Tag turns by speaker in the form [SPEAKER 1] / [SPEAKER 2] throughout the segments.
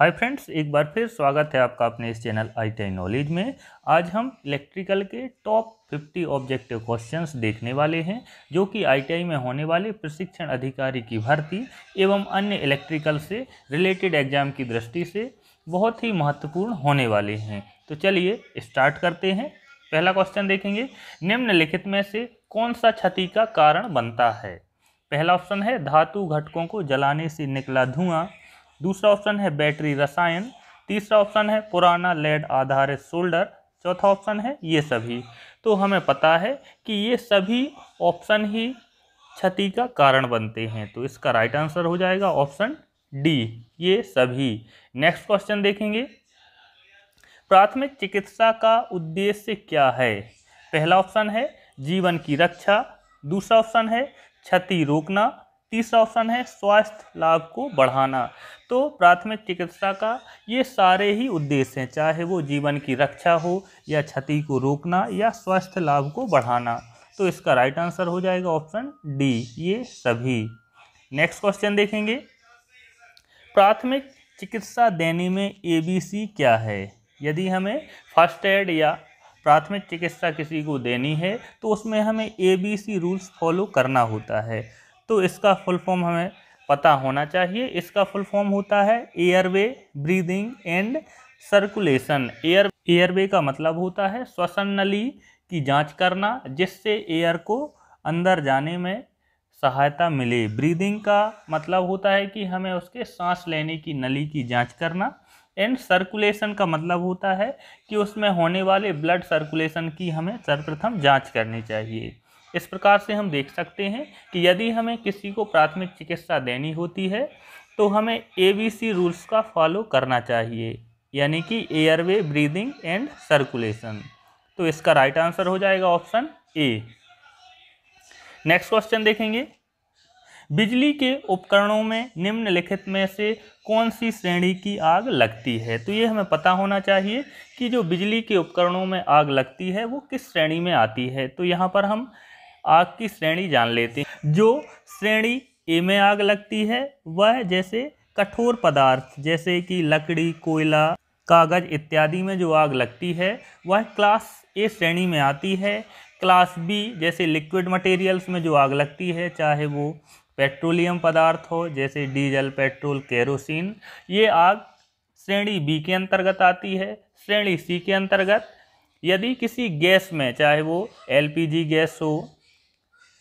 [SPEAKER 1] hi friends एक बार फिर स्वागत है आपका अपने इस चैनल आई टी नॉलेज में आज हम इलेक्ट्रिकल के टॉप 50 ऑब्जेक्टिव क्वेश्चंस देखने वाले हैं जो कि आईटीआई में होने वाले प्रशिक्षण अधिकारी की भर्ती एवं अन्य इलेक्ट्रिकल से रिलेटेड एग्जाम की दृष्टि से बहुत ही महत्वपूर्ण होने वाले हैं तो चलिए स्टार्ट करते हैं पहला क्वेश्चन देखेंगे निम्नलिखित में से कौन सा क्षति का कारण बनता है पहला ऑप्शन है धातु घटकों को जलाने से निकला धुआं दूसरा ऑप्शन है बैटरी रसायन तीसरा ऑप्शन है पुराना लेड आधारित सोल्डर चौथा ऑप्शन है ये सभी तो हमें पता है कि ये सभी ऑप्शन ही क्षति का कारण बनते हैं तो इसका राइट आंसर हो जाएगा ऑप्शन डी ये सभी नेक्स्ट क्वेश्चन देखेंगे प्राथमिक चिकित्सा का उद्देश्य क्या है पहला ऑप्शन है जीवन की रक्षा दूसरा ऑप्शन है क्षति रोकना तीसरा ऑप्शन है स्वास्थ्य लाभ को बढ़ाना तो प्राथमिक चिकित्सा का ये सारे ही उद्देश्य हैं चाहे वो जीवन की रक्षा हो या क्षति को रोकना या स्वास्थ्य लाभ को बढ़ाना तो इसका राइट आंसर हो जाएगा ऑप्शन डी ये सभी नेक्स्ट क्वेश्चन देखेंगे प्राथमिक चिकित्सा देने में ए बी सी क्या है यदि हमें फर्स्ट एड या प्राथमिक चिकित्सा किसी को देनी है तो उसमें हमें A B C rules follow करना होता है तो इसका फुल फॉर्म हमें पता होना चाहिए इसका फुल फॉर्म होता है airway breathing and circulation air airway का मतलब होता है श्वसन नली की जांच करना जिससे एयर को अंदर जाने में सहायता मिले ब्रीदिंग का मतलब होता है कि हमें उसके सांस लेने की नली की जांच करना एंड सर्कुलेशन का मतलब होता है कि उसमें होने वाले ब्लड सर्कुलेशन की हमें सर्वप्रथम जांच करनी चाहिए इस प्रकार से हम देख सकते हैं कि यदि हमें किसी को प्राथमिक चिकित्सा देनी होती है तो हमें ए बी सी रूल्स का फॉलो करना चाहिए यानी कि एयरवे ब्रीदिंग एंड सर्कुलेशन तो इसका राइट आंसर हो जाएगा ऑप्शन ए नेक्स्ट क्वेश्चन देखेंगे बिजली के उपकरणों में निम्नलिखित में से कौन सी श्रेणी की आग लगती है तो ये हमें पता होना चाहिए कि जो बिजली के उपकरणों में आग लगती है वो किस श्रेणी में आती है तो यहाँ पर हम आग की श्रेणी जान लेते हैं जो श्रेणी ए में आग लगती है वह जैसे कठोर पदार्थ जैसे कि लकड़ी कोयला कागज इत्यादि में जो आग लगती है वह क्लास ए श्रेणी में आती है क्लास बी जैसे लिक्विड मटेरियल्स में जो आग लगती है चाहे वो पेट्रोलियम पदार्थ हो जैसे डीजल पेट्रोल केरोसिन ये आग श्रेणी बी के अंतर्गत आती है श्रेणी सी के अंतर्गत यदि किसी गैस में चाहे वो एलपीजी गैस हो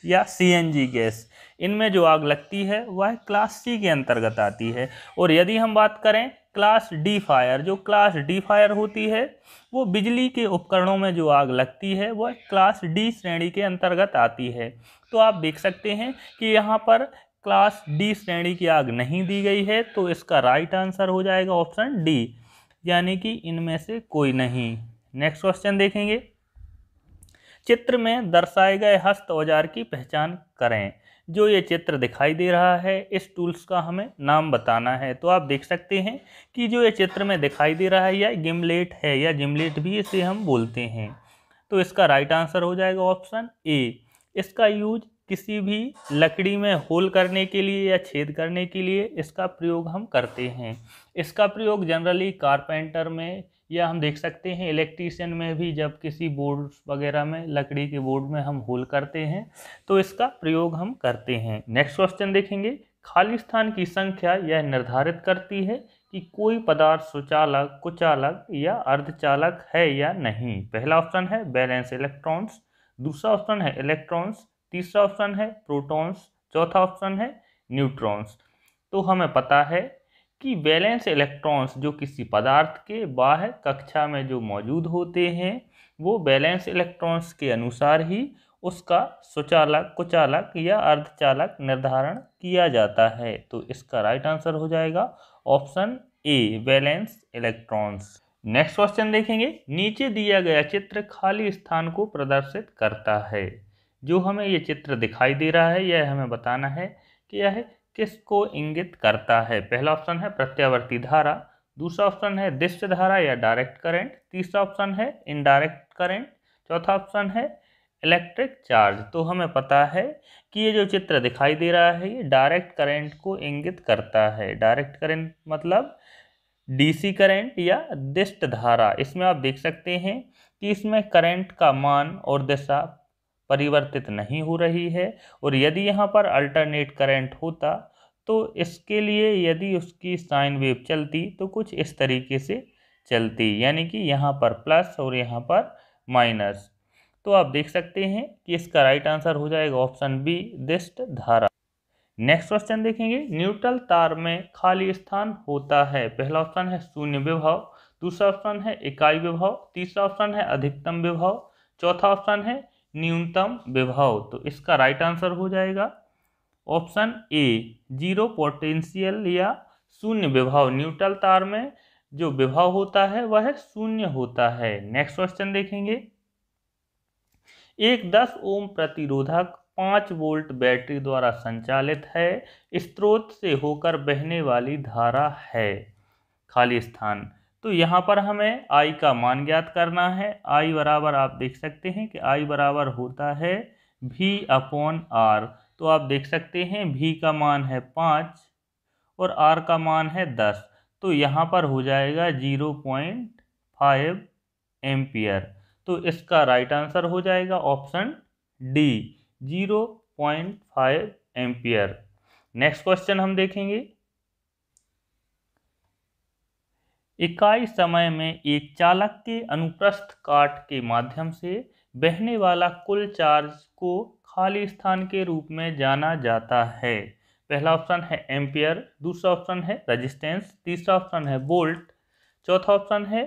[SPEAKER 1] या सी गैस इनमें जो आग लगती है वह क्लास सी के अंतर्गत आती है और यदि हम बात करें क्लास डी फायर जो क्लास डी फायर होती है वो बिजली के उपकरणों में जो आग लगती है वह क्लास डी श्रेणी के अंतर्गत आती है तो आप देख सकते हैं कि यहाँ पर क्लास डी श्रेणी की आग नहीं दी गई है तो इसका राइट आंसर हो जाएगा ऑप्शन डी यानी कि इनमें से कोई नहीं नेक्स्ट क्वेश्चन देखेंगे चित्र में दर्शाए गए हस्त औजार की पहचान करें जो ये चित्र दिखाई दे रहा है इस टूल्स का हमें नाम बताना है तो आप देख सकते हैं कि जो ये चित्र में दिखाई दे रहा है या गिमलेट है या जिमलेट भी इसे हम बोलते हैं तो इसका राइट आंसर हो जाएगा ऑप्शन ए इसका यूज किसी भी लकड़ी में होल करने के लिए या छेद करने के लिए इसका प्रयोग हम करते हैं इसका प्रयोग जनरली कारपेंटर में या हम देख सकते हैं इलेक्ट्रीशियन में भी जब किसी बोर्ड वगैरह में लकड़ी के बोर्ड में हम होल करते हैं तो इसका प्रयोग हम करते हैं नेक्स्ट क्वेश्चन देखेंगे खाली स्थान की संख्या यह निर्धारित करती है कि कोई पदार्थ सुचालक कुचालक या अर्धचालक है या नहीं पहला ऑप्शन है बैलेंस इलेक्ट्रॉन्स दूसरा ऑप्शन है इलेक्ट्रॉन्स तीसरा ऑप्शन है प्रोटॉन्स चौथा ऑप्शन है न्यूट्रॉन्स तो हमें पता है कि वैलेंस इलेक्ट्रॉन्स जो किसी पदार्थ के बाहर कक्षा में जो मौजूद होते हैं वो बैलेंस इलेक्ट्रॉन्स के अनुसार ही उसका सुचालक कुचालक या अर्धचालक निर्धारण किया जाता है तो इसका राइट आंसर हो जाएगा option A valence electrons next question देखेंगे नीचे दिया गया चित्र खाली स्थान को प्रदर्शित करता है जो हमें ये चित्र दिखाई दे रहा है यह हमें बताना है कि यह किसको इंगित करता है पहला ऑप्शन है प्रत्यावर्ती धारा दूसरा ऑप्शन है दृश्य धारा या डायरेक्ट करंट तीसरा ऑप्शन है इनडायरेक्ट करंट चौथा ऑप्शन है इलेक्ट्रिक चार्ज तो हमें पता है कि ये जो चित्र दिखाई दे रहा है ये डायरेक्ट करंट को इंगित करता है डायरेक्ट करंट मतलब डीसी करंट या दिष्ट धारा इसमें आप देख सकते हैं कि इसमें करंट का मान और दिशा परिवर्तित नहीं हो रही है और यदि यहाँ पर अल्टरनेट करंट होता तो इसके लिए यदि उसकी साइन वेव चलती तो कुछ इस तरीके से चलती यानी कि यहाँ पर प्लस और यहाँ पर माइनस तो आप देख सकते हैं कि इसका राइट आंसर हो जाएगा ऑप्शन बी दिष्ट धारा नेक्स्ट क्वेश्चन देखेंगे न्यूट्रल तार में खाली स्थान होता है पहला ऑप्शन है शून्य विभाव दूसरा ऑप्शन है इकाई विभाव तीसरा ऑप्शन है अधिकतम विभाव चौथा ऑप्शन है न्यूनतम विभव तो इसका राइट आंसर हो जाएगा ऑप्शन ए जीरो पोटेंशियल या शून्य विभव न्यूट्रल तार में जो विभव होता है वह शून्य होता है नेक्स्ट क्वेश्चन देखेंगे एक दस ओम प्रतिरोधक पाँच वोल्ट बैटरी द्वारा संचालित है स्त्रोत से होकर बहने वाली धारा है खाली स्थान तो यहाँ पर हमें आई का मान ज्ञात करना है आई बराबर आप देख सकते हैं कि आई बराबर होता है भी अपॉन आर तो आप देख सकते हैं भी का मान है पाँच और आर का मान है दस तो यहाँ पर हो जाएगा जीरो पॉइंट फाइव एम्पियर तो इसका राइट आंसर हो जाएगा option D zero point five ampere next question हम देखेंगे इकाई समय में एक चालक के अनुप्रस्थ काट के माध्यम से बहने वाला कुल चार्ज को खाली स्थान के रूप में जाना जाता है पहला ऑप्शन है एम्पियर दूसरा ऑप्शन है रजिस्टेंस तीसरा ऑप्शन है वोल्ट चौथा ऑप्शन है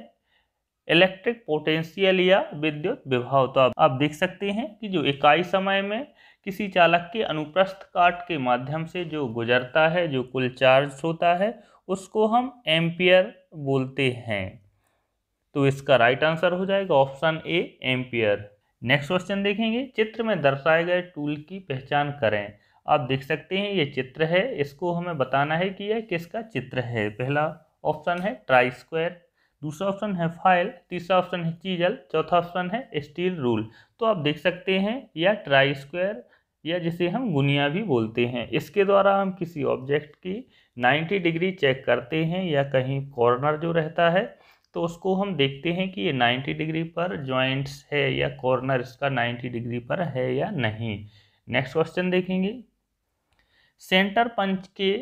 [SPEAKER 1] इलेक्ट्रिक पोटेंशियल या विद्युत विभाव तो आप देख सकते हैं कि जो इकाई समय में किसी चालक के अनुप्रस्थ काट के माध्यम से जो गुजरता है जो कुल चार्ज होता है उसको हम एम्पियर बोलते हैं तो इसका राइट आंसर हो जाएगा option A ampere next question देखेंगे चित्र में दर्शाए गए टूल की पहचान करें आप देख सकते हैं ये चित्र है इसको हमें बताना है कि यह किसका चित्र है पहला ऑप्शन है ट्राई स्क्वायर दूसरा ऑप्शन है फाइल तीसरा ऑप्शन है चीजल चौथा ऑप्शन है स्टील रूल तो आप देख सकते हैं यह ट्राई स्क्वायर या जिसे हम गुनिया भी बोलते हैं इसके द्वारा हम किसी ऑब्जेक्ट की 90 डिग्री चेक करते हैं या कहीं कॉर्नर जो रहता है तो उसको हम देखते हैं कि ये 90 डिग्री पर जॉइंट्स है या कॉर्नर इसका 90 डिग्री पर है या नहीं नेक्स्ट क्वेश्चन देखेंगे सेंटर पंच के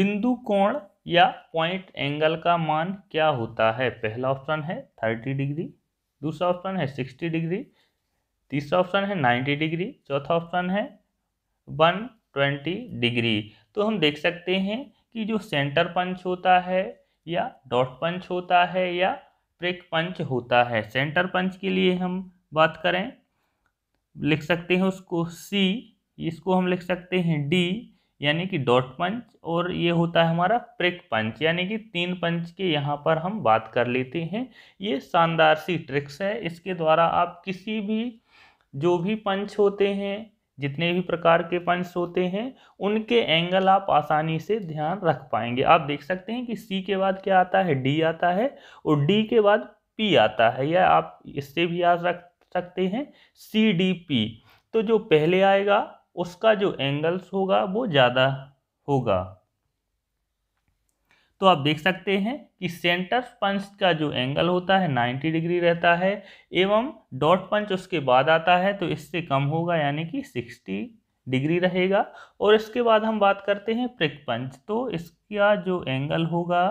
[SPEAKER 1] बिंदु कोण या पॉइंट एंगल का मान क्या होता है पहला ऑप्शन है थर्टी डिग्री दूसरा ऑप्शन है सिक्सटी डिग्री तीसरा ऑप्शन है नाइन्टी डिग्री चौथा ऑप्शन है वन ट्वेंटी डिग्री तो हम देख सकते हैं कि जो सेंटर पंच होता है या डॉट पंच होता है या प्रेक पंच होता है सेंटर पंच के लिए हम बात करें लिख सकते हैं उसको सी इसको हम लिख सकते हैं डी यानी कि डॉट पंच और ये होता है हमारा प्रिक पंच यानी कि तीन पंच के यहाँ पर हम बात कर लेते हैं ये शानदार सी ट्रिक्स है इसके द्वारा आप किसी भी जो भी पंच होते हैं जितने भी प्रकार के पंच होते हैं उनके एंगल आप आसानी से ध्यान रख पाएंगे आप देख सकते हैं कि सी के बाद क्या आता है डी आता है और डी के बाद पी आता है या आप इससे भी याद रख सकते हैं सी डी पी तो जो पहले आएगा उसका जो एंगल्स होगा वो ज़्यादा होगा तो आप देख सकते हैं कि सेंटर पंच का जो एंगल होता है 90 डिग्री रहता है एवं डॉट पंच उसके बाद आता है तो इससे कम होगा यानी कि 60 डिग्री रहेगा और इसके बाद हम बात करते हैं प्रिक पंच तो इसका जो एंगल होगा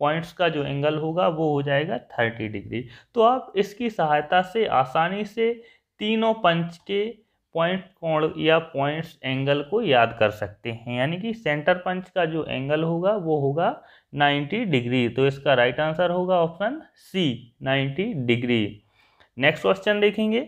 [SPEAKER 1] पॉइंट्स का जो एंगल होगा वो हो जाएगा 30 डिग्री तो आप इसकी सहायता से आसानी से तीनों पंच के पॉइंट कोण या पॉइंट्स एंगल को याद कर सकते हैं यानी कि सेंटर पंच का जो एंगल होगा वो होगा 90 डिग्री तो इसका राइट आंसर होगा option C 90 degree next question देखेंगे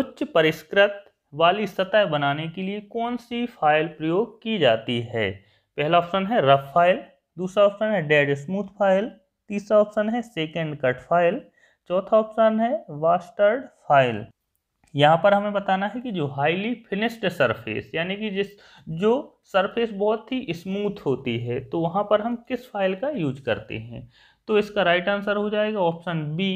[SPEAKER 1] उच्च परिष्कृत वाली सतह बनाने के लिए कौन सी फाइल प्रयोग की जाती है पहला ऑप्शन है रफ फाइल दूसरा ऑप्शन है डेड स्मूथ फाइल तीसरा ऑप्शन है सेकेंड कट फाइल चौथा ऑप्शन है वास्टर्ड फाइल यहाँ पर हमें बताना है कि जो हाईली फिनिश्ड सरफेस यानी कि जिस जो सरफेस बहुत ही स्मूथ होती है तो वहाँ पर हम किस फाइल का यूज करते हैं तो इसका राइट आंसर हो जाएगा option B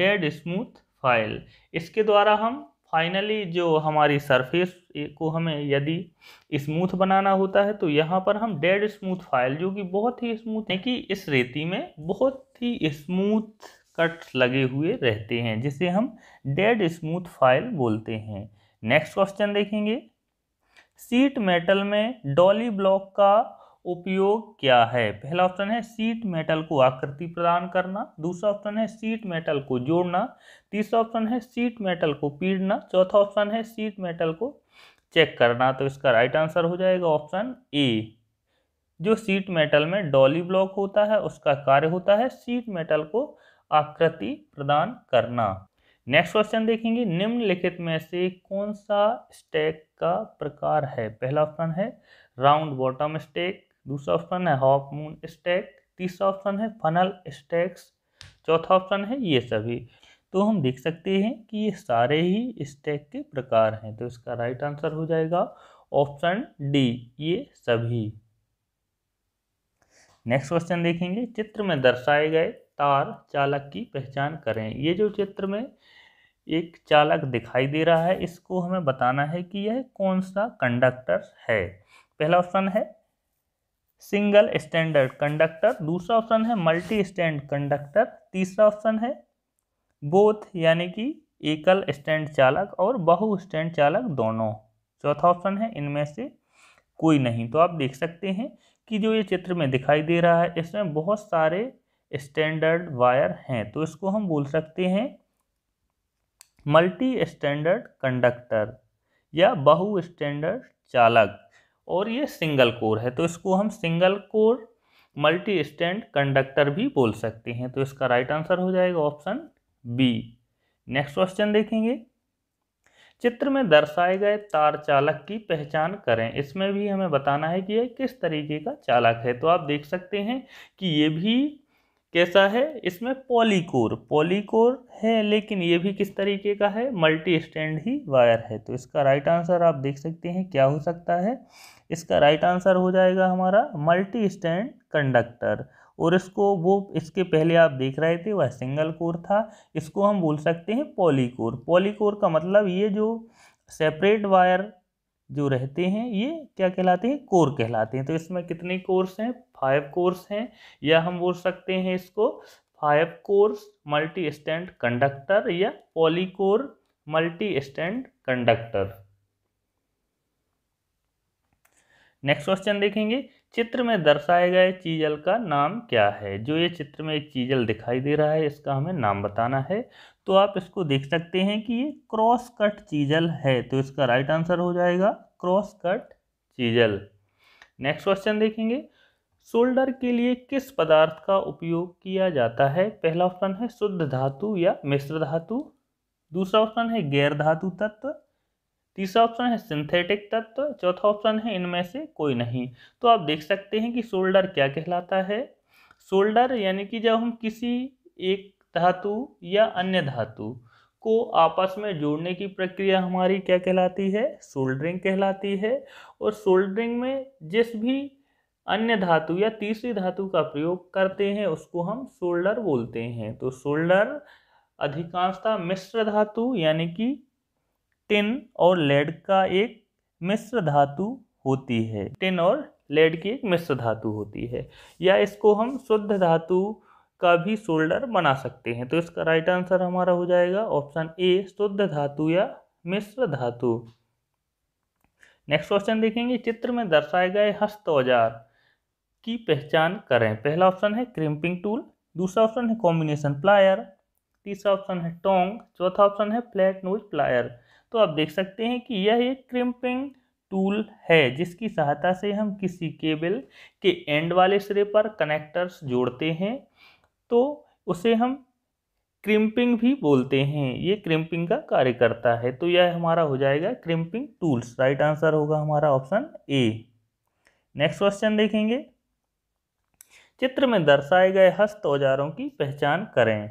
[SPEAKER 1] dead smooth file इसके द्वारा हम फाइनली जो हमारी सरफेस को हमें यदि स्मूथ बनाना होता है तो यहाँ पर हम डेड स्मूथ फाइल जो कि बहुत ही स्मूथ है कि इस रेती में बहुत ही स्मूथ कट लगे हुए रहते हैं जिसे हम डेड स्मूथ फाइल बोलते हैं नेक्स्ट क्वेश्चन देखेंगे सीट मेटल में डॉली ब्लॉक का उपयोग क्या है पहला ऑप्शन है सीट मेटल को आकृति प्रदान करना दूसरा ऑप्शन है सीट मेटल को जोड़ना तीसरा ऑप्शन है सीट मेटल को पीड़ना चौथा ऑप्शन है सीट मेटल को चेक करना तो इसका राइट आंसर हो जाएगा ऑप्शन ए जो सीट मेटल में डॉली ब्लॉक होता है उसका कार्य होता है सीट मेटल को आकृति प्रदान करना नेक्स्ट क्वेश्चन देखेंगे निम्नलिखित में से कौन सा स्टैक का प्रकार है पहला ऑप्शन है राउंड बॉटम स्टैक दूसरा ऑप्शन है हॉफ मून स्टैक तीसरा ऑप्शन है फनल स्टैक्स चौथा ऑप्शन है ये सभी तो हम देख सकते हैं कि ये सारे ही स्टैक के प्रकार हैं तो इसका राइट आंसर हो जाएगा ऑप्शन डी ये सभी नेक्स्ट क्वेश्चन देखेंगे चित्र में दर्शाए गए तार चालक की पहचान करें ये जो चित्र में एक चालक दिखाई दे रहा है इसको हमें बताना है कि यह कौन सा कंडक्टर है पहला ऑप्शन है सिंगल स्टैंडर्ड कंडक्टर दूसरा ऑप्शन है मल्टी स्टैंड कंडक्टर तीसरा ऑप्शन है बोथ यानी कि एकल स्टैंड चालक और बहु स्टैंड चालक दोनों चौथा ऑप्शन है इनमें से कोई नहीं तो आप देख सकते हैं कि जो ये चित्र में दिखाई दे रहा है इसमें बहुत सारे स्टैंडर्ड वायर हैं तो इसको हम बोल सकते हैं मल्टी स्टैंडर्ड कंडक्टर या बहु स्टैंडर्ड चालक और ये सिंगल कोर है तो इसको हम single core multi stand conductor भी बोल सकते हैं तो इसका राइट आंसर हो जाएगा ऑप्शन बी नेक्स्ट क्वेश्चन देखेंगे चित्र में दर्शाए गए तार चालक की पहचान करें इसमें भी हमें बताना है कि यह किस तरीके का चालक है तो आप देख सकते हैं कि ये भी कैसा है इसमें पॉलीकोर पॉलीकोर है लेकिन ये भी किस तरीके का है मल्टी स्टैंड ही वायर है तो इसका राइट आंसर आप देख सकते हैं क्या हो सकता है इसका राइट आंसर हो जाएगा हमारा मल्टी स्टैंड कंडक्टर और इसको वो इसके पहले आप देख रहे थे वह सिंगल कोर था इसको हम बोल सकते हैं पॉलीकोर पॉलीकोर का मतलब ये जो सेपरेट वायर जो रहते हैं ये क्या कहलाते हैं कोर कहलाते हैं तो इसमें कितने कोर्स हैं फाइव कोर्स हैं या हम बोल सकते हैं इसको five cores multi stand conductor या polycore multi stand conductor next question देखेंगे चित्र में दर्शाए गए चीजल का नाम क्या है जो ये चित्र में एक चीजल दिखाई दे रहा है इसका हमें नाम बताना है तो आप इसको देख सकते हैं कि ये क्रॉस कट चीजल है तो इसका राइट आंसर हो जाएगा cross cut chisel next question देखेंगे सोल्डर के लिए किस पदार्थ का उपयोग किया जाता है पहला ऑप्शन है शुद्ध धातु या मिश्र धातु दूसरा ऑप्शन है गैर धातु तत्व तीसरा ऑप्शन है सिंथेटिक तत्व चौथा ऑप्शन है इनमें से कोई नहीं तो आप देख सकते हैं कि सोल्डर क्या कहलाता है सोल्डर यानी कि जब हम किसी एक धातु या अन्य धातु को आपस में जोड़ने की प्रक्रिया हमारी क्या कहलाती है सोल्डरिंग कहलाती है और सोल्डरिंग में जिस भी अन्य धातु या तीसरी धातु का प्रयोग करते हैं उसको हम सोल्डर बोलते हैं तो सोल्डर अधिकांशतः मिश्र धातु यानी कि टिन और लेड का एक मिश्र धातु होती है टिन और लेड की एक मिश्र धातु होती है या इसको हम शुद्ध धातु का भी सोल्डर बना सकते हैं तो इसका राइट आंसर हमारा हो जाएगा ऑप्शन ए शुद्ध धातु या मिश्र धातु नेक्स्ट क्वेश्चन देखेंगे चित्र में दर्शाए गए हस्त औजार की पहचान करें पहला ऑप्शन है क्रिम्पिंग टूल दूसरा ऑप्शन है कॉम्बिनेशन प्लायर तीसरा ऑप्शन है टोंग चौथा ऑप्शन है फ्लैट नोज प्लायर तो आप देख सकते हैं कि यह एक क्रिम्पिंग टूल है जिसकी सहायता से हम किसी केबल के एंड वाले सिरे पर कनेक्टर्स जोड़ते हैं तो उसे हम क्रिम्पिंग भी बोलते हैं ये क्रिम्पिंग का कार्य करता है तो यह हमारा हो जाएगा क्रिम्पिंग टूल्स राइट आंसर होगा हमारा ऑप्शन ए नेक्स्ट क्वेश्चन देखेंगे चित्र में दर्शाए गए हस्त औजारों की पहचान करें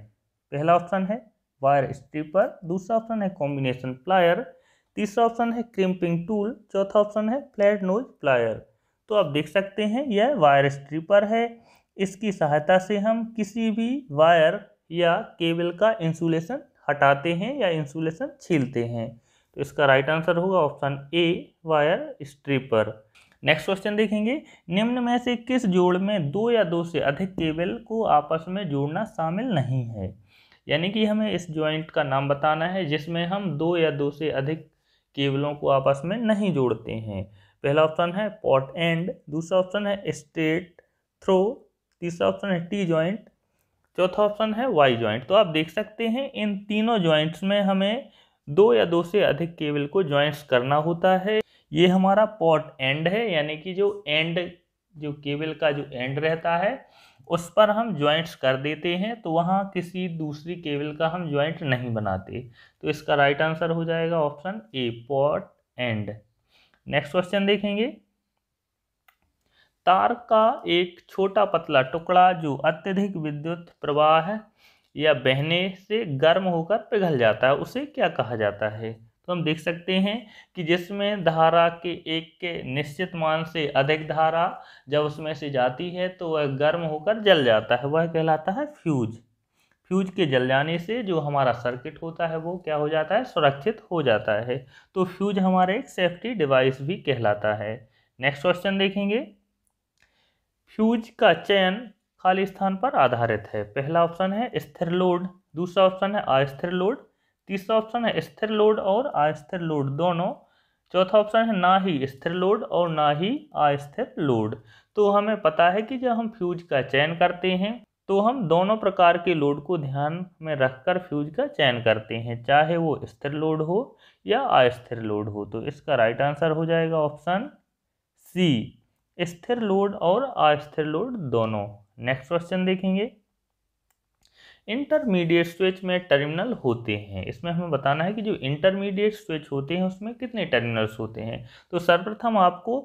[SPEAKER 1] पहला ऑप्शन है वायर स्ट्रिपर दूसरा ऑप्शन है कॉम्बिनेशन प्लायर तीसरा ऑप्शन है क्रिम्पिंग टूल चौथा ऑप्शन है फ्लैट नोज प्लायर तो आप देख सकते हैं यह वायर स्ट्रिपर है इसकी सहायता से हम किसी भी वायर या केबल का इंसुलेशन हटाते हैं या इंसुलेशन छीलते हैं तो इसका राइट आंसर होगा option A wire stripper next question देखेंगे निम्न में से किस जोड़ में दो या दो से अधिक केबल को आपस में जोड़ना शामिल नहीं है यानी कि हमें इस ज्वाइंट का नाम बताना है जिसमें हम दो या दो से अधिक केबलों को आपस में नहीं जोड़ते हैं पहला ऑप्शन है पॉट एंड दूसरा ऑप्शन है स्ट्रेट थ्रो तीसरा ऑप्शन है टी ज्वाइंट चौथा ऑप्शन है वाई ज्वाइंट तो आप देख सकते हैं इन तीनों ज्वाइंट्स में हमें दो या दो से अधिक केबल को ज्वाइंट्स करना होता है ये हमारा पॉट एंड है यानी कि जो एंड जो केबल का जो एंड रहता है उस पर हम ज्वाइंट्स कर देते हैं तो वहाँ किसी दूसरी केबल का हम ज्वाइंट नहीं बनाते तो इसका राइट आंसर हो जाएगा option A pot end next question देखेंगे तार का एक छोटा पतला टुकड़ा जो अत्यधिक विद्युत प्रवाह या बहने से गर्म होकर पिघल जाता है उसे क्या कहा जाता है तो हम देख सकते हैं कि जिसमें धारा के एक के निश्चित मान से अधिक धारा जब उसमें से जाती है तो वह गर्म होकर जल जाता है वह कहलाता है फ्यूज फ्यूज के जल जाने से जो हमारा सर्किट होता है वो क्या हो जाता है सुरक्षित हो जाता है तो फ्यूज हमारे एक सेफ्टी डिवाइस भी कहलाता है नेक्स्ट क्वेश्चन देखेंगे फ्यूज का चयन खाली स्थान पर आधारित है पहला ऑप्शन है स्थिर लोड दूसरा ऑप्शन है अस्थिर लोड तीसरा ऑप्शन है स्थिर लोड और अस्थिर लोड दोनों चौथा ऑप्शन है ना ही स्थिर लोड और ना ही अस्थिर लोड तो हमें पता है कि जब हम फ्यूज का चयन करते हैं तो हम दोनों प्रकार के लोड को ध्यान में रखकर फ्यूज का चयन करते हैं चाहे वो स्थिर लोड हो या अस्थिर लोड हो तो इसका राइट आंसर हो जाएगा ऑप्शन सी स्थिर लोड और अस्थिर लोड दोनों नेक्स्ट क्वेश्चन देखेंगे इंटरमीडिएट स्विच में टर्मिनल होते हैं इसमें हमें बताना है कि जो इंटरमीडिएट स्विच होते हैं उसमें कितने टर्मिनल्स होते हैं तो सर्वप्रथम आपको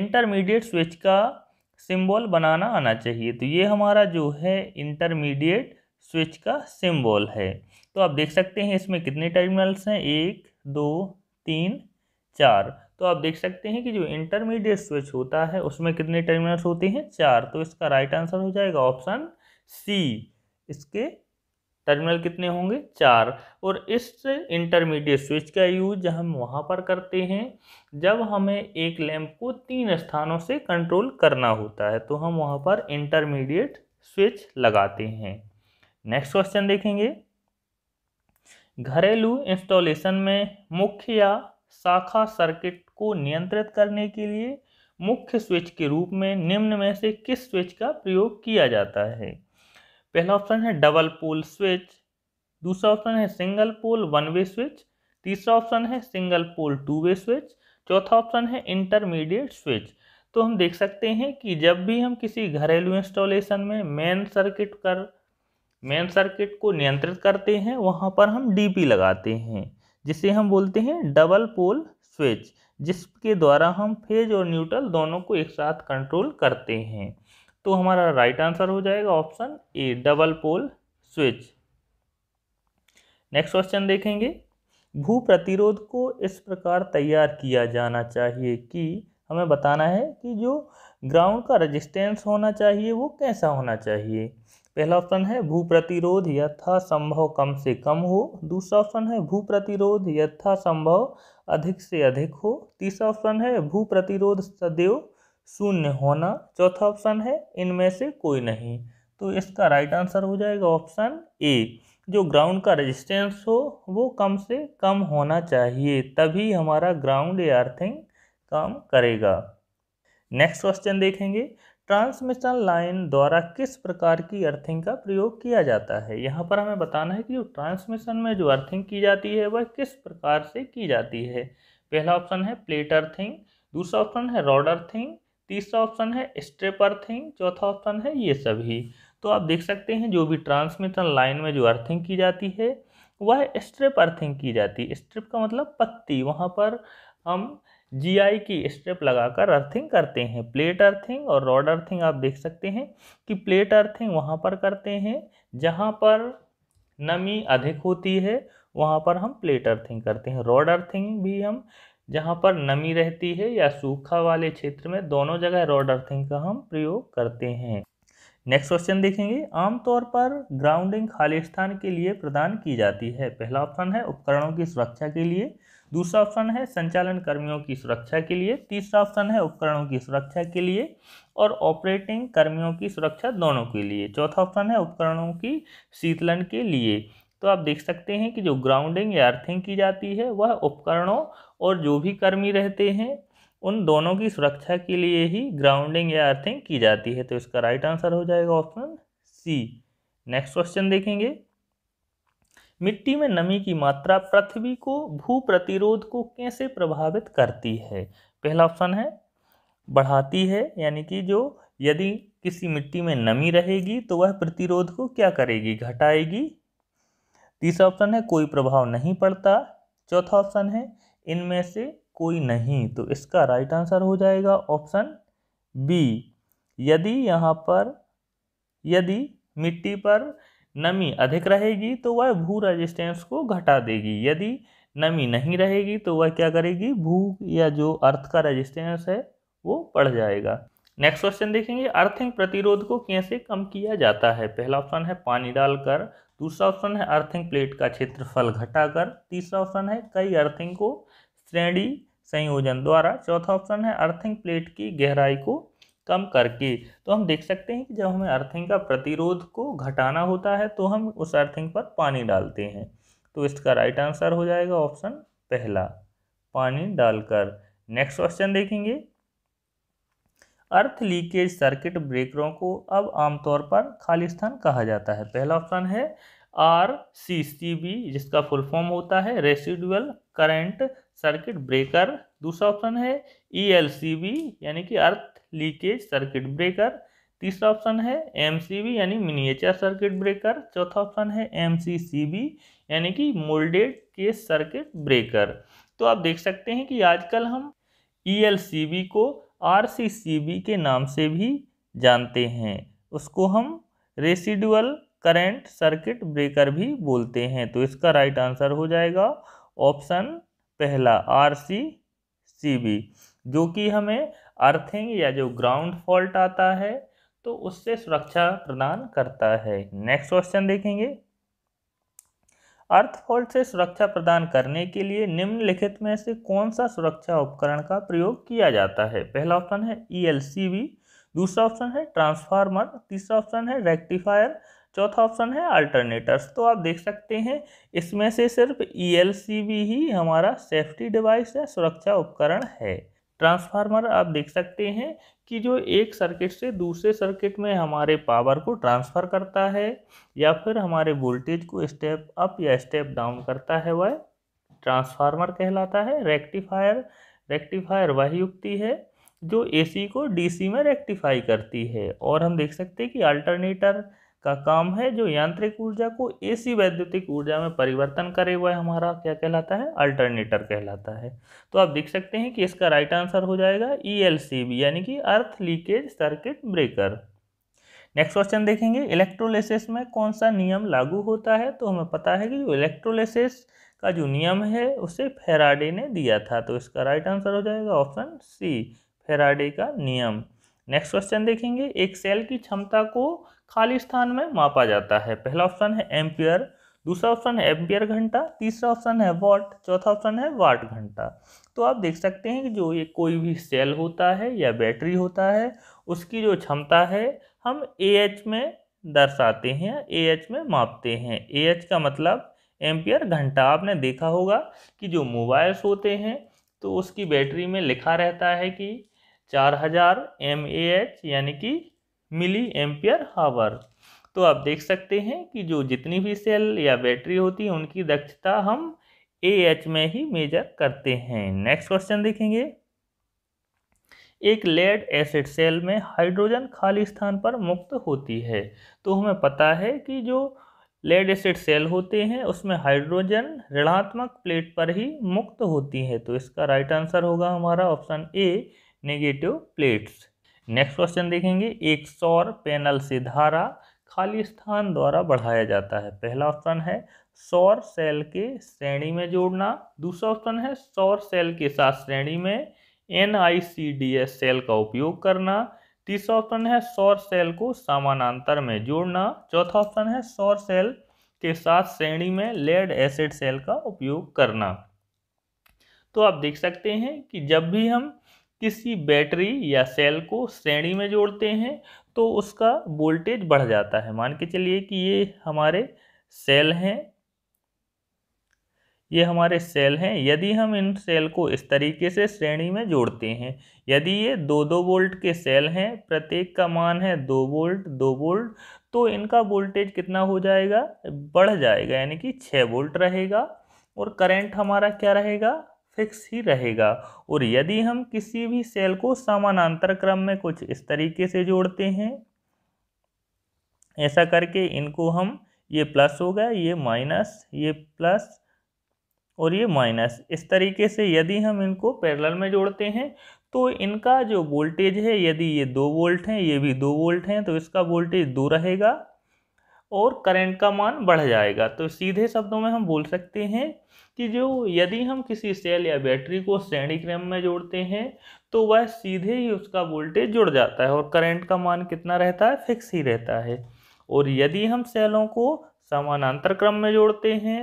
[SPEAKER 1] इंटरमीडिएट स्विच का सिंबल बनाना आना चाहिए तो ये हमारा जो है इंटरमीडिएट स्विच का सिंबल है तो आप देख सकते हैं इसमें कितने टर्मिनल्स हैं एक दो तीन चार तो आप देख सकते हैं कि जो इंटरमीडिएट स्विच होता है उसमें कितने टर्मिनल्स होते हैं चार तो इसका राइट आंसर हो जाएगा ऑप्शन सी इसके टर्मिनल कितने होंगे चार और इस इंटरमीडिएट स्विच का यूज हम वहाँ पर करते हैं जब हमें एक लैंप को तीन स्थानों से कंट्रोल करना होता है तो हम वहाँ पर इंटरमीडिएट स्विच लगाते हैं नेक्स्ट क्वेश्चन देखेंगे घरेलू इंस्टॉलेशन में मुख्य या शाखा सर्किट को नियंत्रित करने के लिए मुख्य स्विच के रूप में निम्न में से किस स्विच का प्रयोग किया जाता है पहला ऑप्शन है डबल पोल स्विच दूसरा ऑप्शन है single pole one way switch तीसरा ऑप्शन है single pole two way switch चौथा ऑप्शन है इंटरमीडिएट स्विच तो हम देख सकते हैं कि जब भी हम किसी घरेलू इंस्टॉलेशन में मेन सर्किट कर मेन सर्किट को नियंत्रित करते हैं वहाँ पर हम डीपी लगाते हैं जिसे हम बोलते हैं डबल पोल स्विच जिसके द्वारा हम फेज और न्यूट्रल दोनों को एक साथ कंट्रोल करते हैं तो हमारा राइट आंसर हो जाएगा option A double pole switch next question देखेंगे भू प्रतिरोध को इस प्रकार तैयार किया जाना चाहिए कि हमें बताना है कि जो ग्राउंड का रेजिस्टेंस होना चाहिए वो कैसा होना चाहिए पहला ऑप्शन है भू प्रतिरोध यथासंभव कम से कम हो दूसरा ऑप्शन है भू प्रतिरोध यथासंभव अधिक से अधिक हो तीसरा ऑप्शन है भू प्रतिरोध सदैव शून्य होना चौथा ऑप्शन है इनमें से कोई नहीं तो इसका राइट आंसर हो जाएगा ऑप्शन ए जो ग्राउंड का रेजिस्टेंस हो वो कम से कम होना चाहिए तभी हमारा ग्राउंड या अर्थिंग काम करेगा नेक्स्ट क्वेश्चन देखेंगे ट्रांसमिशन लाइन द्वारा किस प्रकार की अर्थिंग का प्रयोग किया जाता है यहाँ पर हमें बताना है कि जो ट्रांसमिशन में जो अर्थिंग की जाती है वह किस प्रकार से की जाती है पहला ऑप्शन है प्लेट अर्थिंग दूसरा ऑप्शन है रॉड अर्थिंग तीसरा ऑप्शन है स्ट्रेप अर्थिंग चौथा ऑप्शन है ये सभी तो आप देख सकते हैं जो भी ट्रांसमिशन लाइन में जो अर्थिंग की जाती है वह स्ट्रिप अर्थिंग की जाती है स्ट्रिप का मतलब पत्ती वहाँ पर हम जीआई की स्ट्रिप लगाकर अर्थिंग करते हैं प्लेट अर्थिंग और रॉड अर्थिंग आप देख सकते हैं कि प्लेट अर्थिंग वहाँ पर करते हैं जहाँ पर नमी अधिक होती है वहाँ पर हम प्लेट अर्थिंग करते हैं रॉड अर्थिंग भी हम जहाँ पर नमी रहती है या सूखा वाले क्षेत्र में दोनों जगह रॉड अर्थिंग का हम प्रयोग करते हैं नेक्स्ट क्वेश्चन देखेंगे आमतौर पर ग्राउंडिंग खाली स्थान के लिए प्रदान की जाती है पहला ऑप्शन है उपकरणों की सुरक्षा के लिए दूसरा ऑप्शन है संचालन कर्मियों की सुरक्षा के लिए तीसरा ऑप्शन है उपकरणों की सुरक्षा के लिए और ऑपरेटिंग कर्मियों की सुरक्षा दोनों के लिए चौथा ऑप्शन है उपकरणों की शीतलन के लिए तो आप देख सकते हैं कि जो ग्राउंडिंग या अर्थिंग की जाती है वह उपकरणों और जो भी कर्मी रहते हैं उन दोनों की सुरक्षा के लिए ही ग्राउंडिंग या अर्थिंग की जाती है तो इसका राइट आंसर हो जाएगा ऑप्शन सी नेक्स्ट क्वेश्चन देखेंगे मिट्टी में नमी की मात्रा पृथ्वी को भू प्रतिरोध को कैसे प्रभावित करती है पहला ऑप्शन है बढ़ाती है यानी कि जो यदि किसी मिट्टी में नमी रहेगी तो वह प्रतिरोध को क्या करेगी घटाएगी तीसरा ऑप्शन है कोई प्रभाव नहीं पड़ता चौथा ऑप्शन है इनमें से कोई नहीं तो इसका राइट आंसर हो जाएगा ऑप्शन बी यदि यहाँ पर यदि मिट्टी पर नमी अधिक रहेगी तो वह भू रेजिस्टेंस को घटा देगी यदि नमी नहीं रहेगी तो वह क्या करेगी भू या जो अर्थ का रेजिस्टेंस है वो बढ़ जाएगा नेक्स्ट क्वेश्चन देखेंगे अर्थिंग प्रतिरोध को कैसे कम किया जाता है पहला ऑप्शन है पानी डालकर दूसरा ऑप्शन है अर्थिंग प्लेट का क्षेत्रफल घटाकर तीसरा ऑप्शन है कई अर्थिंग को श्रेणी संयोजन द्वारा चौथा ऑप्शन है अर्थिंग प्लेट की गहराई को कम करके तो हम देख सकते हैं कि जब हमें अर्थिंग का प्रतिरोध को घटाना होता है तो हम उस अर्थिंग पर पानी डालते हैं तो इसका राइट आंसर हो जाएगा ऑप्शन पहला पानी डालकर नेक्स्ट क्वेश्चन देखेंगे अर्थ लीकेज सर्किट ब्रेकरों को अब आमतौर पर खाली स्थान कहा जाता है पहला ऑप्शन है आर सी सी बी जिसका फुल फॉर्म होता है रेसिडुअल करंट सर्किट ब्रेकर दूसरा ऑप्शन है ई एल सी बी यानी कि अर्थ लीकेज सर्किट ब्रेकर तीसरा ऑप्शन है एम सी बी यानी मिनिएचर सर्किट ब्रेकर चौथा ऑप्शन है एम सी सी बी यानी कि मोल्डेड केस सर्किट ब्रेकर तो आप देख सकते हैं कि आजकल हम ई एल सी बी को आर सी सी बी के नाम से भी जानते हैं उसको हम रेसिडुअल करेंट सर्किट ब्रेकर भी बोलते हैं तो इसका राइट आंसर हो जाएगा ऑप्शन पहला आर सी सी बी जो कि हमें अर्थिंग या जो ग्राउंड फॉल्ट आता है तो उससे सुरक्षा प्रदान करता है नेक्स्ट क्वेश्चन देखेंगे अर्थ फॉल्ट से सुरक्षा प्रदान करने के लिए निम्नलिखित में से कौन सा सुरक्षा उपकरण का प्रयोग किया जाता है पहला ऑप्शन है ई e दूसरा ऑप्शन है ट्रांसफार्मर तीसरा ऑप्शन है रेक्टिफायर चौथा ऑप्शन है अल्टरनेटर्स तो आप देख सकते हैं इसमें से सिर्फ ई e ही हमारा सेफ्टी डिवाइस है सुरक्षा उपकरण है ट्रांसफार्मर आप देख सकते हैं कि जो एक सर्किट से दूसरे सर्किट में हमारे पावर को ट्रांसफ़र करता है या फिर हमारे वोल्टेज को स्टेप अप या स्टेप डाउन करता है वह ट्रांसफार्मर कहलाता है रेक्टिफायर रेक्टिफायर वही युक्ति है जो एसी को डीसी में रेक्टिफाई करती है और हम देख सकते हैं कि अल्टरनेटर का काम है जो यांत्रिक ऊर्जा को एसी वैद्युतिक ऊर्जा में परिवर्तन करे हुए हमारा क्या कहलाता है अल्टरनेटर कहलाता है तो आप देख सकते हैं कि इसका राइट आंसर हो जाएगा ई e यानी कि earth leakage circuit breaker next question देखेंगे इलेक्ट्रोलिसिस में कौन सा नियम लागू होता है तो हमें पता है कि जो इलेक्ट्रोलिसिस का जो नियम है उसे फेराडे ने दिया था तो इसका राइट आंसर हो जाएगा ऑप्शन सी फेराडे का नियम नेक्स्ट क्वेश्चन देखेंगे एक सेल की क्षमता को खाली स्थान में मापा जाता है पहला ऑप्शन है एम्पियर दूसरा ऑप्शन है एम्पियर घंटा तीसरा ऑप्शन है वॉट चौथा ऑप्शन है वाट घंटा तो आप देख सकते हैं कि जो ये कोई भी सेल होता है या बैटरी होता है उसकी जो क्षमता है हम ए एच में दर्शाते हैं ए एच में मापते हैं ए एच का मतलब एम्पियर घंटा आपने देखा होगा कि जो मोबाइल्स होते हैं तो उसकी बैटरी में लिखा रहता है कि चार हज़ार एम ए एच यानी कि मिली एम्पियर हावर तो आप देख सकते हैं कि जो जितनी भी सेल या बैटरी होती है उनकी दक्षता हम ए एच में ही मेजर करते हैं नेक्स्ट क्वेश्चन देखेंगे एक लेड एसिड सेल में हाइड्रोजन खाली स्थान पर मुक्त होती है तो हमें पता है कि जो लेड एसिड सेल होते हैं उसमें हाइड्रोजन ऋणात्मक प्लेट पर ही मुक्त होती है तो इसका राइट आंसर होगा हमारा option A negative plates next question देखेंगे एक सौर पैनल से धारा खाली स्थान द्वारा बढ़ाया जाता है पहला ऑप्शन है सौर सेल के श्रेणी में जोड़ना दूसरा ऑप्शन है सौर सेल के साथ श्रेणी में N I C D S cell का उपयोग करना तीसरा ऑप्शन है सौर सेल को समानांतर में जोड़ना चौथा ऑप्शन है सौर सेल के साथ श्रेणी में लेड एसिड सेल का उपयोग करना तो आप देख सकते हैं कि जब भी हम किसी बैटरी या सेल को श्रेणी में जोड़ते हैं तो उसका वोल्टेज बढ़ जाता है मान के चलिए कि ये हमारे सेल हैं ये हमारे सेल हैं यदि हम इन सेल को इस तरीके से श्रेणी में जोड़ते हैं यदि ये दो दो वोल्ट के सेल हैं प्रत्येक का मान है दो वोल्ट दो वोल्ट तो इनका वोल्टेज कितना हो जाएगा बढ़ जाएगा यानी कि छः वोल्ट रहेगा और करंट हमारा क्या रहेगा फिक्स ही रहेगा और यदि हम किसी भी सेल को समानांतर क्रम में कुछ इस तरीके से जोड़ते हैं ऐसा करके इनको हम ये प्लस हो गया ये माइनस ये प्लस और ये माइनस इस तरीके से यदि हम इनको पैरेलल में जोड़ते हैं तो इनका जो वोल्टेज है यदि ये दो वोल्ट हैं ये भी दो वोल्ट हैं तो इसका वोल्टेज दो रहेगा और करंट का मान बढ़ जाएगा तो सीधे शब्दों में हम बोल सकते हैं कि जो यदि हम किसी सेल या बैटरी को श्रेणी क्रम में जोड़ते हैं तो वह सीधे ही उसका वोल्टेज जुड़ जाता है और करंट का मान कितना रहता है फिक्स ही रहता है और यदि हम सेलों को समानांतर क्रम में जोड़ते हैं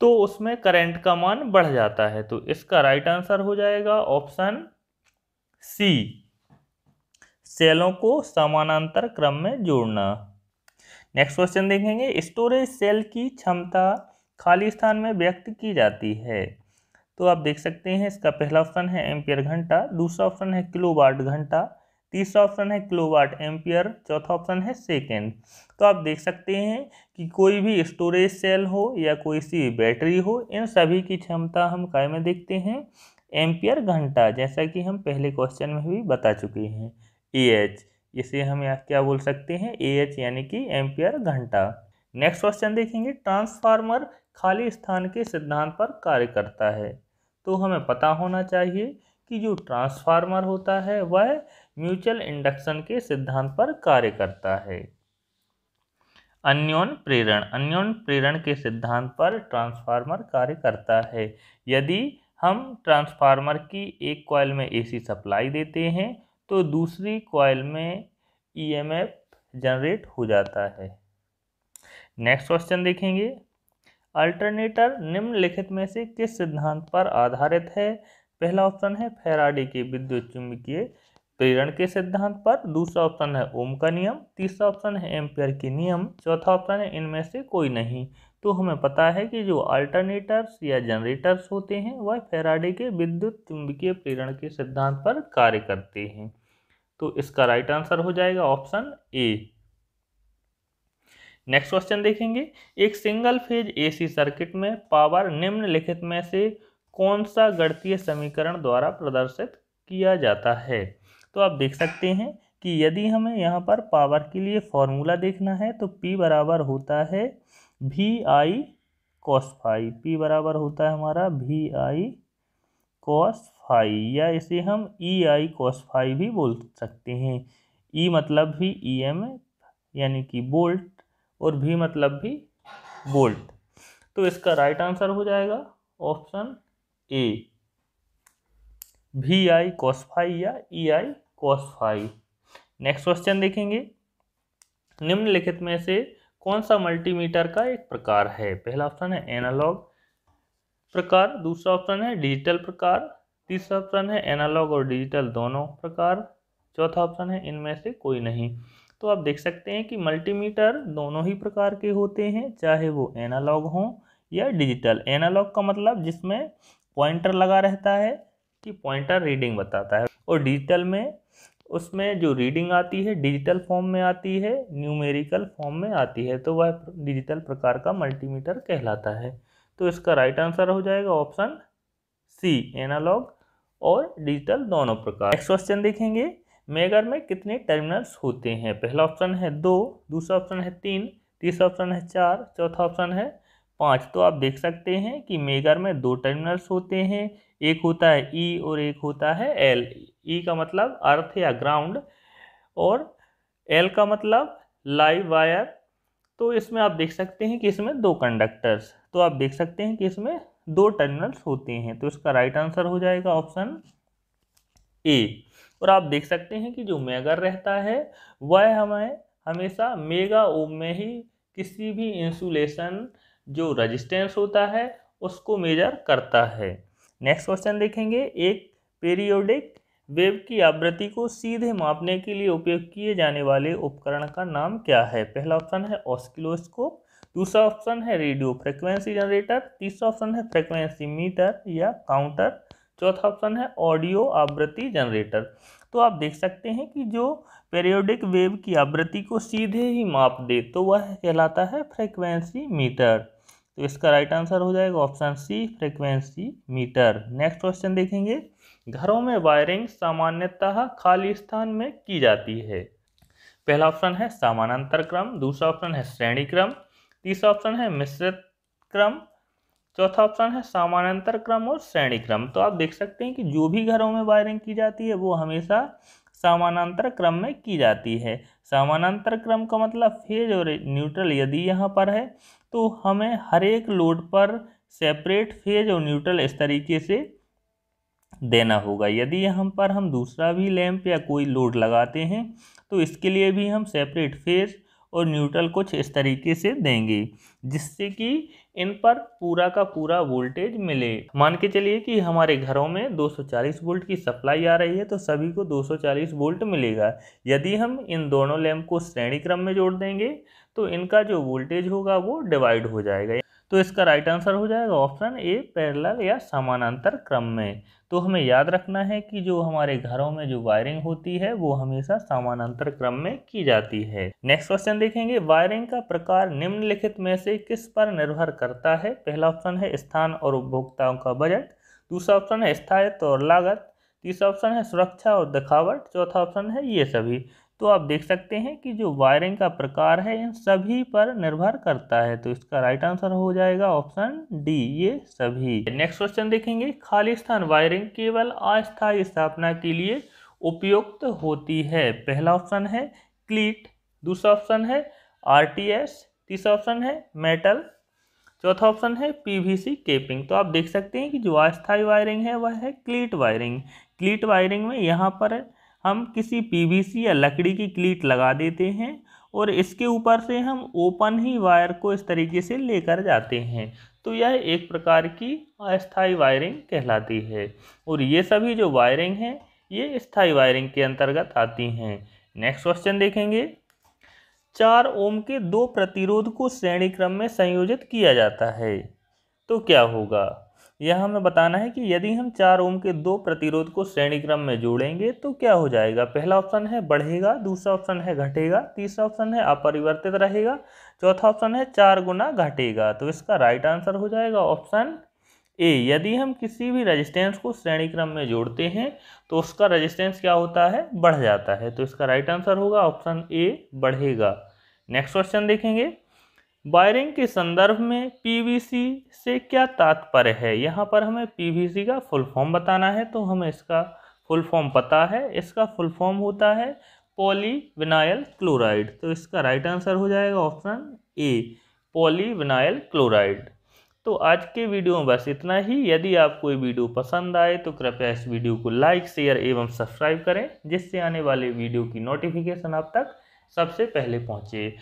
[SPEAKER 1] तो उसमें करंट का मान बढ़ जाता है तो इसका राइट आंसर हो जाएगा ऑप्शन सी सेलों को समानांतर क्रम में जोड़ना नेक्स्ट क्वेश्चन देखेंगे स्टोरेज सेल की क्षमता खाली स्थान में व्यक्त की जाती है तो आप देख सकते हैं इसका पहला ऑप्शन है एम्पियर घंटा दूसरा ऑप्शन है किलोवाट घंटा तीसरा ऑप्शन है किलोवाट एम्पियर चौथा ऑप्शन है सेकेंड तो आप देख सकते हैं कि कोई भी स्टोरेज सेल हो या कोई सी बैटरी हो इन सभी की क्षमता हम काय में देखते हैं एम्पियर घंटा जैसा कि हम पहले क्वेश्चन में भी बता चुके हैं ए एच इसे हम यहाँ क्या बोल सकते हैं ए एच यानी कि एम्पियर घंटा नेक्स्ट क्वेश्चन देखेंगे ट्रांसफार्मर खाली स्थान के सिद्धांत पर कार्य करता है तो हमें पता होना चाहिए कि जो ट्रांसफार्मर होता है वह म्यूचुअल इंडक्शन के सिद्धांत पर कार्य करता है अन्योन प्रेरण अन्योन प्रेरण के सिद्धांत पर ट्रांसफार्मर कार्य करता है यदि हम ट्रांसफार्मर की एक कॉयल में एसी सप्लाई देते हैं तो दूसरी कॉयल में ईएमएफ e जनरेट हो जाता है नेक्स्ट क्वेश्चन देखेंगे अल्टरनेटर निम्नलिखित में से किस सिद्धांत पर आधारित है पहला ऑप्शन है फेराडी के विद्युत चुंबकीय प्रेरण के सिद्धांत पर दूसरा ऑप्शन है ओम का नियम तीसरा ऑप्शन है एम्पेयर के नियम चौथा ऑप्शन है इनमें से कोई नहीं तो हमें पता है कि जो अल्टरनेटर्स या जनरेटर्स होते हैं वह फेराडे के विद्युत चुंबकीय प्रेरण के सिद्धांत पर कार्य करते हैं तो इसका राइट आंसर हो जाएगा ऑप्शन ए नेक्स्ट क्वेश्चन देखेंगे एक सिंगल फेज एसी सर्किट में पावर निम्नलिखित में से कौन सा गणतीय समीकरण द्वारा प्रदर्शित किया जाता है तो आप देख सकते हैं कि यदि हमें यहाँ पर पावर के लिए फॉर्मूला देखना है तो P बराबर होता है भी आई कॉस फाई पी बराबर होता है हमारा भी आई कॉस फाई या इसे हम ई आई कॉस फाई भी बोल सकते हैं ई e मतलब भी ई e एम यानी कि बोल्ट और भी मतलब भी बोल्ट तो इसका राइट आंसर हो जाएगा ऑप्शन ए वी आई कॉस्फाई या ई आई कॉस्फाई नेक्स्ट क्वेश्चन देखेंगे निम्नलिखित में से कौन सा मल्टीमीटर का एक प्रकार है पहला ऑप्शन है एनालॉग प्रकार दूसरा ऑप्शन है डिजिटल प्रकार तीसरा ऑप्शन है एनालॉग और डिजिटल दोनों प्रकार चौथा ऑप्शन है इनमें से कोई नहीं तो आप देख सकते हैं कि मल्टीमीटर दोनों ही प्रकार के होते हैं चाहे वो एनालॉग हों या डिजिटल एनालॉग का मतलब जिसमें पॉइंटर लगा रहता है कि पॉइंटर रीडिंग बताता है और डिजिटल में उसमें जो रीडिंग आती है डिजिटल फॉर्म में आती है न्यूमेरिकल फॉर्म में आती है तो वह डिजिटल प्रकार का मल्टीमीटर कहलाता है तो इसका राइट आंसर हो जाएगा ऑप्शन सी एनालॉग और डिजिटल दोनों प्रकार नेक्स्ट क्वेश्चन देखेंगे मेगर में कितने टर्मिनल्स होते हैं पहला ऑप्शन है दो दूसरा ऑप्शन है तीन तीसरा ऑप्शन है चार चौथा ऑप्शन है पाँच तो आप देख सकते हैं कि मेगर में दो टर्मिनल्स होते हैं एक होता है ई और एक होता है एल ई का मतलब अर्थ या ग्राउंड और एल का मतलब लाइव वायर तो इसमें आप देख सकते हैं कि इसमें दो कंडक्टर्स तो आप देख सकते हैं कि इसमें दो टर्मिनल्स होते हैं तो इसका राइट आंसर हो जाएगा ऑप्शन ए और आप देख सकते हैं कि जो मेगर रहता है वह हमें हमेशा मेगा ओम में ही किसी भी इंसुलेशन जो रजिस्टेंस होता है उसको मेजर करता है नेक्स्ट क्वेश्चन देखेंगे एक पेरियोडिक वेव की आवृत्ति को सीधे मापने के लिए उपयोग किए जाने वाले उपकरण का नाम क्या है पहला ऑप्शन है ऑस्किलोस्कोप दूसरा ऑप्शन है रेडियो फ्रिक्वेंसी जनरेटर तीसरा ऑप्शन है फ्रिक्वेंसी मीटर या काउंटर चौथा ऑप्शन है ऑडियो आवृत्ति जनरेटर तो आप देख सकते हैं कि जो पेरियोडिक वेव की आवृत्ति को सीधे ही माप दे तो वह कहलाता है फ्रीक्वेंसी मीटर तो इसका राइट आंसर हो जाएगा option C frequency meter next question देखेंगे घरों में वायरिंग सामान्यतः खाली स्थान में की जाती है पहला ऑप्शन है समानांतर क्रम दूसरा ऑप्शन है श्रेणी क्रम तीसरा ऑप्शन है मिश्रित क्रम चौथा ऑप्शन है समानांतर क्रम और श्रेणी क्रम तो आप देख सकते हैं कि जो भी घरों में वायरिंग की जाती है वो हमेशा समानांतर क्रम में की जाती है समानांतर क्रम का मतलब फेज और न्यूट्रल यदि यहाँ पर है तो हमें हर एक लोड पर सेपरेट फेज और न्यूट्रल इस तरीके से देना होगा यदि यहाँ पर हम दूसरा भी लैंप या कोई लोड लगाते हैं तो इसके लिए भी हम सेपरेट फेज और न्यूट्रल कुछ इस तरीके से देंगे जिससे कि इन पर पूरा का पूरा वोल्टेज मिले मान के चलिए कि हमारे घरों में 240 वोल्ट की सप्लाई आ रही है तो सभी को 240 वोल्ट मिलेगा यदि हम इन दोनों लैम्प को श्रेणी क्रम में जोड़ देंगे तो इनका जो वोल्टेज होगा वो डिवाइड हो जाएगा तो इसका राइट आंसर हो जाएगा ऑप्शन ए पैरेलल या समानांतर क्रम में तो हमें याद रखना है कि जो हमारे घरों में जो वायरिंग होती है वो हमेशा समानांतर क्रम में की जाती है नेक्स्ट क्वेश्चन देखेंगे वायरिंग का प्रकार निम्नलिखित में से किस पर निर्भर करता है पहला ऑप्शन है स्थान और उपभोक्ताओं का बजट दूसरा ऑप्शन है स्थायित्व और लागत तीसरा ऑप्शन है सुरक्षा और दिखावट चौथा ऑप्शन है ये सभी तो आप देख सकते हैं कि जो वायरिंग का प्रकार है इन सभी पर निर्भर करता है तो इसका राइट आंसर हो जाएगा ऑप्शन डी ये सभी नेक्स्ट क्वेश्चन देखेंगे स्थान वायरिंग केवल अस्थायी स्थापना के लिए उपयुक्त होती है पहला ऑप्शन है क्लीट दूसरा ऑप्शन है आर तीसरा ऑप्शन है मेटल चौथा ऑप्शन है पीवीसी केपिंग तो आप देख सकते हैं कि जो अस्थायी वायरिंग है वह है क्लीट वायरिंग क्लीट वायरिंग में यहाँ पर हम किसी पीवीसी या लकड़ी की क्लीट लगा देते हैं और इसके ऊपर से हम ओपन ही वायर को इस तरीके से लेकर जाते हैं तो यह एक प्रकार की अस्थाई वायरिंग कहलाती है और ये सभी जो वायरिंग हैं ये स्थाई वायरिंग के अंतर्गत आती हैं नेक्स्ट क्वेश्चन देखेंगे चार ओम के दो प्रतिरोध को श्रेणी क्रम में संयोजित किया जाता है तो क्या होगा यह हमें बताना है कि यदि हम चार ओम के दो प्रतिरोध को श्रेणी क्रम में जोड़ेंगे तो क्या हो जाएगा पहला ऑप्शन है बढ़ेगा दूसरा ऑप्शन है घटेगा तीसरा ऑप्शन है अपरिवर्तित रहेगा चौथा ऑप्शन है चार गुना घटेगा तो इसका राइट आंसर हो जाएगा ऑप्शन ए यदि हम किसी भी रेजिस्टेंस को श्रेणी क्रम में जोड़ते हैं तो उसका रजिस्टेंस क्या होता है बढ़ जाता है तो इसका राइट आंसर होगा ऑप्शन ए बढ़ेगा नेक्स्ट क्वेश्चन देखेंगे वायरिंग के संदर्भ में पीवीसी से क्या तात्पर्य है यहाँ पर हमें पीवीसी का फुल फॉर्म बताना है तो हमें इसका फुल फॉर्म पता है इसका फुल फॉर्म होता है पॉलीविनाइल क्लोराइड तो इसका राइट आंसर हो जाएगा ऑप्शन ए पॉलीविनाइल क्लोराइड तो आज के वीडियो में बस इतना ही यदि आपको ये वीडियो पसंद आए तो कृपया इस वीडियो को लाइक शेयर एवं सब्सक्राइब करें जिससे आने वाले वीडियो की नोटिफिकेशन आप तक सबसे पहले पहुँचे